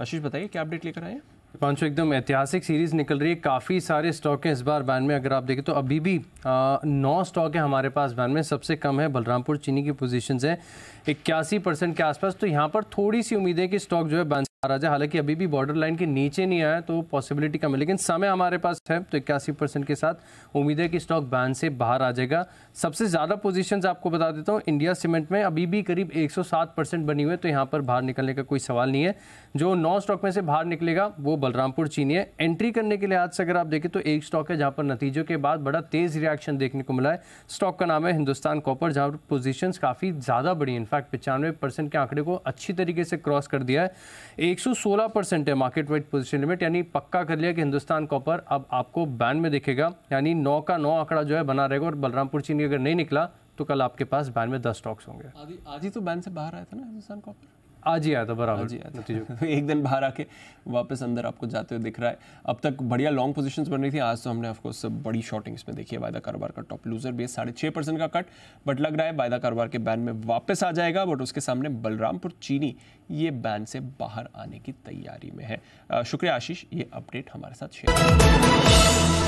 आशीष बताइए क्या अपडेट लेकर आए पांचों एकदम ऐतिहासिक सीरीज निकल रही है काफ़ी सारे स्टॉक हैं इस बार बैन में अगर आप देखें तो अभी भी आ, नौ स्टॉक हैं हमारे पास बैन में सबसे कम है बलरामपुर चीनी की पोजीशंस हैं इक्यासी परसेंट के आसपास तो यहाँ पर थोड़ी सी उम्मीद है कि स्टॉक जो है बैन राजा हालांकि अभी भी बॉर्डर लाइन के नीचे नहीं आया तो पॉसिबिलिटी कम है लेकिन समय हमारे पास है तो इक्यासी परसेंट के साथ उम्मीद है कि स्टॉक बैन से बाहर आ जाएगा सबसे ज़्यादा पोजीशंस आपको बता देता हूं इंडिया सीमेंट में अभी भी करीब 107 परसेंट बनी हुई है तो यहां पर बाहर निकलने का कोई सवाल नहीं है जो नौ स्टॉक में से बाहर निकलेगा वो बलरामपुर चीनी है एंट्री करने के लिहाज से अगर आप देखें तो एक स्टॉक है जहां पर नतीजों के बाद बड़ा तेज़ रिएक्शन देखने को मिला है स्टॉक का नाम है हिंदुस्तान कॉपर जहां पोजिशन काफ़ी ज़्यादा बढ़ी इनफैक्ट पचानवे के आंकड़े को अच्छी तरीके से क्रॉस कर दिया है 116 परसेंट है मार्केट वाइड पोजिशन लिमिट यानी पक्का कर लिया कि हिंदुस्तान कॉपर अब आपको बैन में दिखेगा यानी नौ का नौ आंकड़ा जो है बना रहेगा और बलरामपुर चीनी अगर नहीं निकला तो कल आपके पास बैन में दस स्टॉक्स होंगे आज ही तो बैन से बाहर आया था ना हिंदुस्तान कॉपर आज ही आया था बराबर आज ही आया था एक दिन बाहर आके वापस अंदर आपको जाते हुए दिख रहा है अब तक बढ़िया लॉन्ग पोजीशन बन रही थी आज तो हमने ऑफकोर्स बड़ी शॉर्टिंग्स में देखी है वायदा कारोबार का टॉप लूजर बेस साढ़े छः परसेंट का कट बट लग रहा है वायदा कारोबार के बैन में वापस आ जाएगा बट उसके सामने बलरामपुर चीनी ये बैन से बाहर आने की तैयारी में है शुक्रिया आशीष ये अपडेट हमारे साथ शेयर